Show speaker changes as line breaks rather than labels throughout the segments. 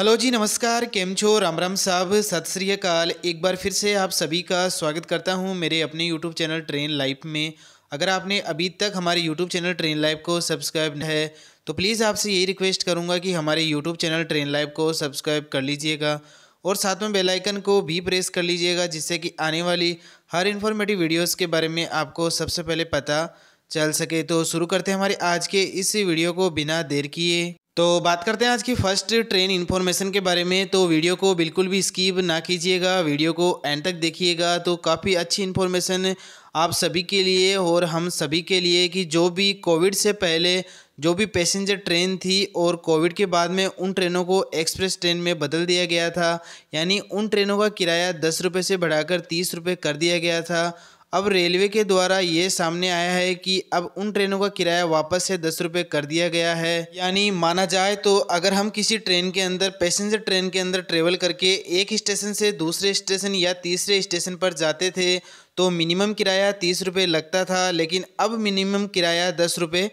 hello जी नमस्कार केम छो राम राम साहब सत श्रीकाल एक बार फिर से आप सभी का स्वागत करता हूं मेरे अपने यूट्यूब चैनल ट्रेन लाइफ में अगर आपने अभी तक हमारे यूट्यूब चैनल ट्रेन लाइफ को सब्सक्राइब है तो प्लीज़ आपसे यही रिक्वेस्ट करूंगा कि हमारे यूट्यूब चैनल ट्रेन लाइफ को सब्सक्राइब कर लीजिएगा और साथ में बेलाइकन को भी प्रेस कर लीजिएगा जिससे कि आने वाली हर इन्फॉर्मेटिव वीडियोज़ के बारे में आपको सबसे पहले पता चल सके तो शुरू करते हैं हमारे आज के इस वीडियो को बिना देर किए तो बात करते हैं आज की फर्स्ट ट्रेन इन्फॉर्मेशन के बारे में तो वीडियो को बिल्कुल भी स्कीप ना कीजिएगा वीडियो को एंड तक देखिएगा तो काफ़ी अच्छी इन्फॉर्मेशन आप सभी के लिए और हम सभी के लिए कि जो भी कोविड से पहले जो भी पैसेंजर ट्रेन थी और कोविड के बाद में उन ट्रेनों को एक्सप्रेस ट्रेन में बदल दिया गया था यानी उन ट्रेनों का किराया दस रुपये से बढ़ाकर तीस रुपये कर दिया गया था अब रेलवे के द्वारा ये सामने आया है कि अब उन ट्रेनों का किराया वापस से दस रुपये कर दिया गया है यानी माना जाए तो अगर हम किसी ट्रेन के अंदर पैसेंजर ट्रेन के अंदर ट्रेवल करके एक स्टेशन से दूसरे स्टेशन या तीसरे स्टेशन पर जाते थे तो मिनिमम किराया तीस रुपये लगता था लेकिन अब मिनिमम किराया दस रुपये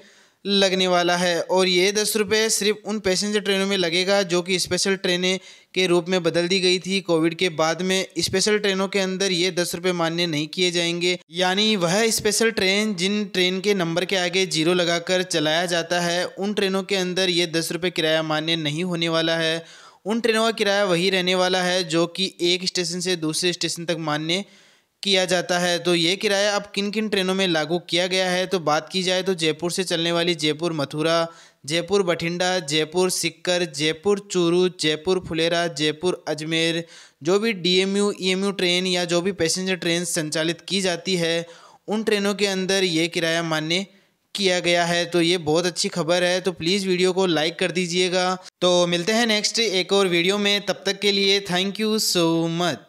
लगने वाला है और ये दस रुपये सिर्फ उन पैसेंजर ट्रेनों में लगेगा जो कि स्पेशल ट्रेनें के रूप में बदल दी गई थी कोविड के बाद में स्पेशल ट्रेनों के अंदर ये दस रुपये मान्य नहीं किए जाएंगे यानी वह स्पेशल ट्रेन जिन ट्रेन के नंबर के आगे जीरो लगाकर चलाया जाता है उन ट्रेनों के अंदर ये दस रुपये किराया मान्य नहीं होने वाला है उन ट्रेनों का किराया वही रहने वाला है जो कि एक स्टेशन से दूसरे स्टेशन तक मान्य किया जाता है तो ये किराया अब किन किन ट्रेनों में लागू किया गया है तो बात की जाए तो जयपुर से चलने वाली जयपुर मथुरा जयपुर बठिंडा जयपुर सिक्कर जयपुर चूरू जयपुर फुलेरा जयपुर अजमेर जो भी डीएमयू ईएमयू e ट्रेन या जो भी पैसेंजर ट्रेन संचालित की जाती है उन ट्रेनों के अंदर ये किराया मान्य किया गया है तो ये बहुत अच्छी खबर है तो प्लीज़ वीडियो को लाइक कर दीजिएगा तो मिलते हैं नेक्स्ट एक और वीडियो में तब तक के लिए थैंक यू सो मच